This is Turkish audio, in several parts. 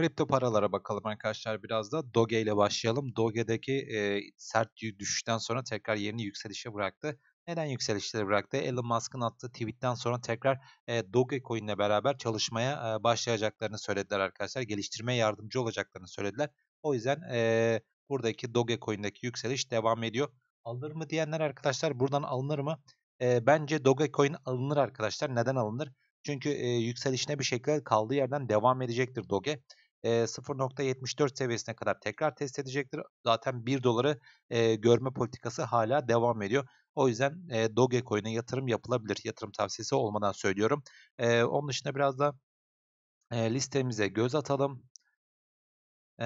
Kripto paralara bakalım arkadaşlar biraz da. Doge ile başlayalım. Doge'deki e, sert düşüşten sonra tekrar yerini yükselişe bıraktı. Neden yükselişleri bıraktı? Elon Musk'ın attığı tweetten sonra tekrar e, Dogecoin ile beraber çalışmaya e, başlayacaklarını söylediler arkadaşlar. Geliştirmeye yardımcı olacaklarını söylediler. O yüzden e, buradaki Dogecoin'deki yükseliş devam ediyor. Alınır mı diyenler arkadaşlar buradan alınır mı? E, bence Dogecoin alınır arkadaşlar. Neden alınır? Çünkü e, yükselişine bir şekilde kaldığı yerden devam edecektir Doge. 0.74 seviyesine kadar tekrar test edecektir. Zaten 1 doları görme politikası hala devam ediyor. O yüzden Dogecoin'e yatırım yapılabilir. Yatırım tavsiyesi olmadan söylüyorum. Onun dışında biraz da listemize göz atalım. E,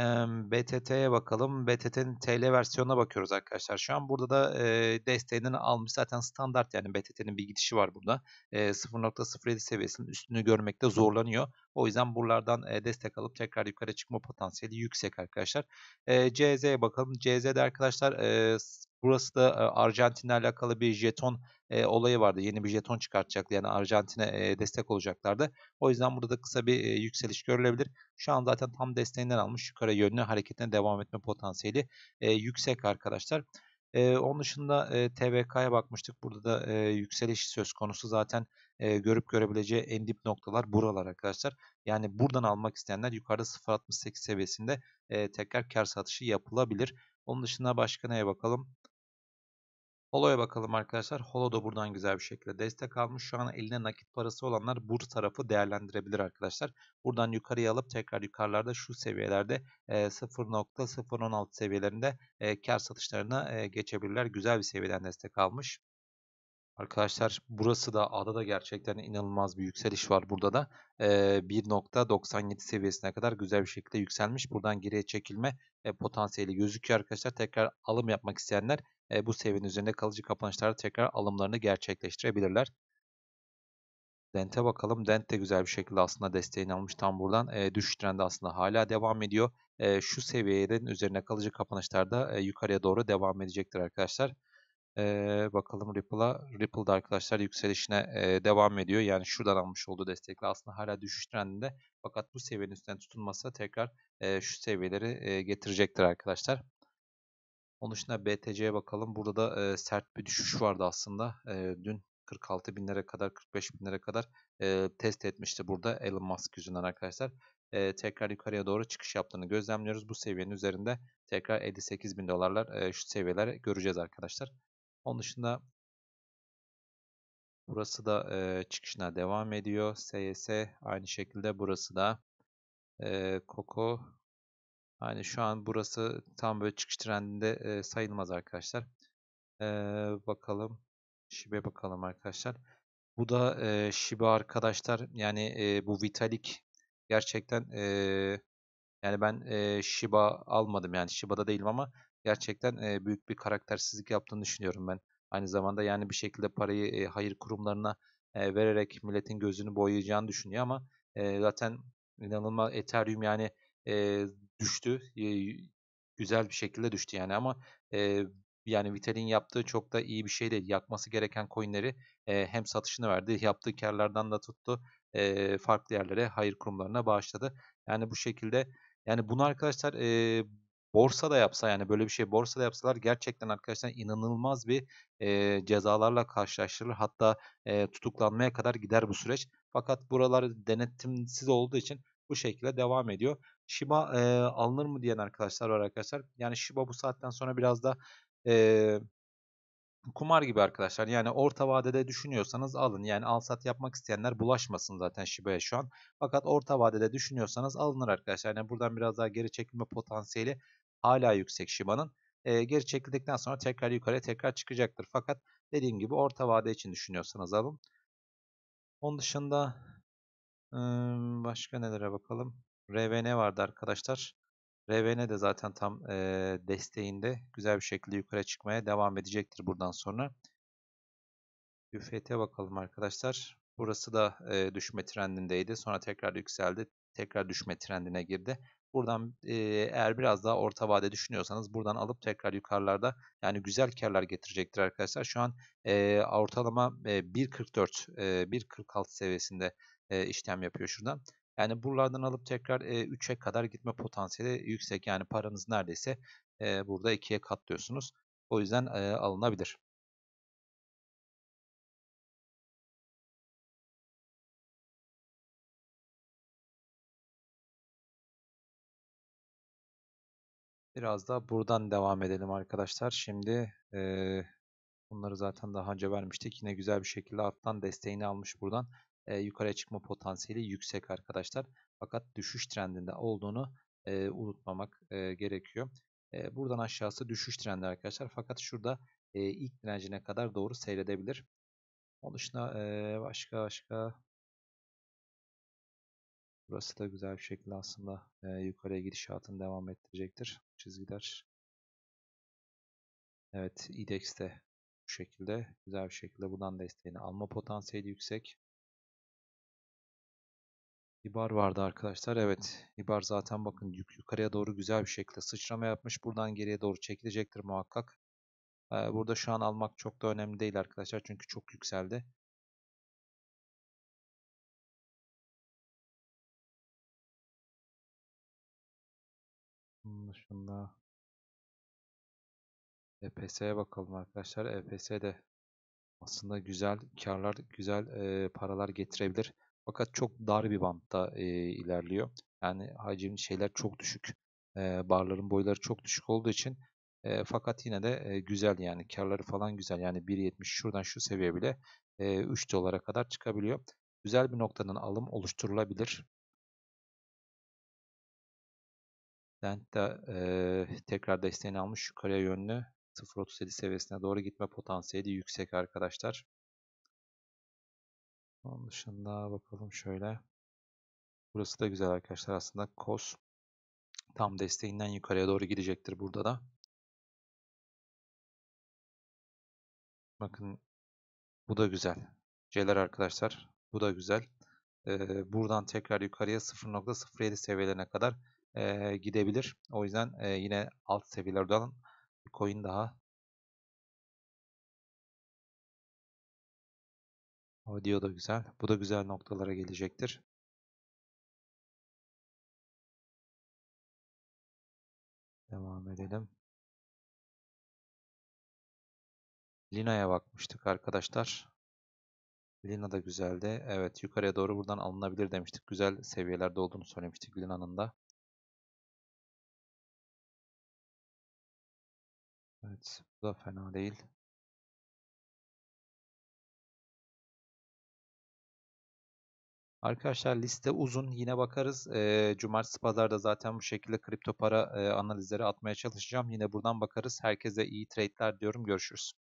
BTT'ye bakalım. BTT'nin TL versiyonuna bakıyoruz arkadaşlar. Şu an burada da e, desteğini almış. Zaten standart yani BTT'nin bir gidişi var burada. E, 0.07 seviyesinin üstünü görmekte zorlanıyor. O yüzden buralardan e, destek alıp tekrar yukarı çıkma potansiyeli yüksek arkadaşlar. E, CZ'ye bakalım. CZ'de arkadaşlar e, Burası da e, Arjantin'le alakalı bir jeton e, olayı vardı. Yeni bir jeton çıkartacaktı. Yani Arjantin'e e, destek olacaklardı. O yüzden burada da kısa bir e, yükseliş görülebilir. Şu an zaten tam desteğinden almış. Yukarı yönlü hareketine devam etme potansiyeli e, yüksek arkadaşlar. E, onun dışında e, TVK'ya bakmıştık. Burada da e, yükseliş söz konusu zaten e, görüp görebileceği en dip noktalar buralar arkadaşlar. Yani buradan almak isteyenler yukarıda 0.68 seviyesinde e, tekrar kar satışı yapılabilir. Onun dışında başka neye bakalım? Holo'ya bakalım arkadaşlar. Holo da buradan güzel bir şekilde destek almış. Şu an eline nakit parası olanlar bur tarafı değerlendirebilir arkadaşlar. Buradan yukarıya alıp tekrar yukarılarda şu seviyelerde 0.016 seviyelerinde kar satışlarına geçebilirler. Güzel bir seviyeden destek almış. Arkadaşlar burası da adada gerçekten inanılmaz bir yükseliş var burada da. E, 1.97 seviyesine kadar güzel bir şekilde yükselmiş. Buradan geriye çekilme e, potansiyeli gözüküyor arkadaşlar. Tekrar alım yapmak isteyenler e, bu seviyenin üzerinde kalıcı kapanışlarda tekrar alımlarını gerçekleştirebilirler. Dent'e bakalım. Dent de güzel bir şekilde aslında desteğini almış tam buradan. E, düşüş trendi aslında hala devam ediyor. E, şu seviyelerin üzerine kalıcı kapanışlarda e, yukarıya doğru devam edecektir arkadaşlar. Ee, bakalım Ripple'a. Ripple'da arkadaşlar yükselişine e, devam ediyor. Yani şuradan almış olduğu destekle aslında hala düşüş trendinde. Fakat bu seviyenin üstüne tutunması tekrar e, şu seviyeleri e, getirecektir arkadaşlar. Onun dışında BTC'ye bakalım. Burada da e, sert bir düşüş vardı aslında. E, dün 46 binlere kadar 45 binlere kadar e, test etmişti burada Elon Musk yüzünden arkadaşlar. E, tekrar yukarıya doğru çıkış yaptığını gözlemliyoruz. Bu seviyenin üzerinde tekrar 58 bin dolarlar e, şu seviyeler göreceğiz arkadaşlar. Onun dışında burası da e, çıkışına devam ediyor. SYS aynı şekilde burası da e, Koko. Yani şu an burası tam böyle çıkış trendinde e, sayılmaz arkadaşlar. E, bakalım. Şibe bakalım arkadaşlar. Bu da e, Shiba arkadaşlar. Yani e, bu Vitalik gerçekten e, yani ben e, Shiba almadım yani Shiba'da değilim ama gerçekten e, büyük bir karaktersizlik yaptığını düşünüyorum ben. Aynı zamanda yani bir şekilde parayı e, hayır kurumlarına e, vererek milletin gözünü boyayacağını düşünüyor ama e, zaten inanılmaz Ethereum yani e, düştü. E, güzel bir şekilde düştü yani ama e, yani Vitalik'in yaptığı çok da iyi bir şey değil. Yakması gereken coinleri e, hem satışını verdi, yaptığı karlardan da tuttu. E, farklı yerlere, hayır kurumlarına bağışladı. Yani bu şekilde yani bunu arkadaşlar e, borsa da yapsa yani böyle bir şey borsa da yapsalar gerçekten arkadaşlar inanılmaz bir e, cezalarla karşılaştırılır. Hatta e, tutuklanmaya kadar gider bu süreç. Fakat buralar denetimsiz olduğu için bu şekilde devam ediyor. Shiba e, alınır mı diyen arkadaşlar var arkadaşlar. Yani Shiba bu saatten sonra biraz da e, kumar gibi arkadaşlar. Yani orta vadede düşünüyorsanız alın. Yani al sat yapmak isteyenler bulaşmasın zaten Shiba'ya şu an. Fakat orta vadede düşünüyorsanız alınır arkadaşlar. Yani buradan biraz daha geri çekilme potansiyeli hala yüksek Shiba'nın. E, geri çekildikten sonra tekrar yukarıya tekrar çıkacaktır. Fakat dediğim gibi orta vade için düşünüyorsanız alın. Onun dışında başka nelere bakalım. RVN vardı arkadaşlar. RVN de zaten tam e, desteğinde güzel bir şekilde yukarı çıkmaya devam edecektir buradan sonra. UFT'ye bakalım arkadaşlar. Burası da e, düşme trendindeydi. Sonra tekrar yükseldi. Tekrar düşme trendine girdi. Buradan eğer biraz daha orta vade düşünüyorsanız buradan alıp tekrar yukarılarda yani güzel karlar getirecektir arkadaşlar. Şu an e, ortalama e, 1.44 e, 1.46 seviyesinde e, işlem yapıyor şuradan. Yani buralardan alıp tekrar e, 3'e kadar gitme potansiyeli yüksek. Yani paranız neredeyse e, burada 2'ye katlıyorsunuz. O yüzden e, alınabilir. Biraz da buradan devam edelim arkadaşlar. Şimdi e, bunları zaten daha önce vermiştik. Yine güzel bir şekilde alttan desteğini almış buradan. E, yukarıya çıkma potansiyeli yüksek arkadaşlar. Fakat düşüş trendinde olduğunu e, unutmamak e, gerekiyor. E, buradan aşağısı düşüş trendi arkadaşlar. Fakat şurada e, ilk direncine kadar doğru seyredebilir. Onun dışında e, başka başka Burası da güzel bir şekilde aslında e, yukarıya gidişatını devam ettirecektir. Çizgiler. Evet IDEX de bu şekilde güzel bir şekilde buradan desteğini alma potansiyeli yüksek. İbar vardı arkadaşlar. Evet. İbar zaten bakın yuk yukarıya doğru güzel bir şekilde sıçrama yapmış. Buradan geriye doğru çekilecektir muhakkak. Ee, burada şu an almak çok da önemli değil arkadaşlar. Çünkü çok yükseldi. dışında EPS'ye bakalım arkadaşlar. EPS de aslında güzel karlar, güzel e, paralar getirebilir. Fakat çok dar bir bantta e, ilerliyor. Yani hacim şeyler çok düşük. E, barların boyları çok düşük olduğu için e, fakat yine de e, güzel yani karları falan güzel. Yani 1.70 şuradan şu seviye bile e, 3 dolara kadar çıkabiliyor. Güzel bir noktadan alım oluşturulabilir. Lent de e, tekrar desteğini almış yukarıya yönlü 0.37 seviyesine doğru gitme potansiyeli yüksek arkadaşlar. Onun dışında bakalım şöyle. Burası da güzel arkadaşlar aslında kos tam desteğinden yukarıya doğru gidecektir burada da. Bakın bu da güzel. C'ler arkadaşlar bu da güzel. Ee, buradan tekrar yukarıya 0.07 seviyelerine kadar e, gidebilir. O yüzden e, yine alt seviyelerden bir coin daha Audio da güzel. Bu da güzel noktalara gelecektir. Devam edelim. Lina'ya bakmıştık arkadaşlar. Lina da güzeldi. Evet yukarıya doğru buradan alınabilir demiştik. Güzel seviyelerde olduğunu söylemiştik Lina'nın da. da fena değil. Arkadaşlar liste uzun. Yine bakarız. E, Cumartesi pazarda zaten bu şekilde kripto para e, analizleri atmaya çalışacağım. Yine buradan bakarız. Herkese iyi trade'ler diyorum. Görüşürüz.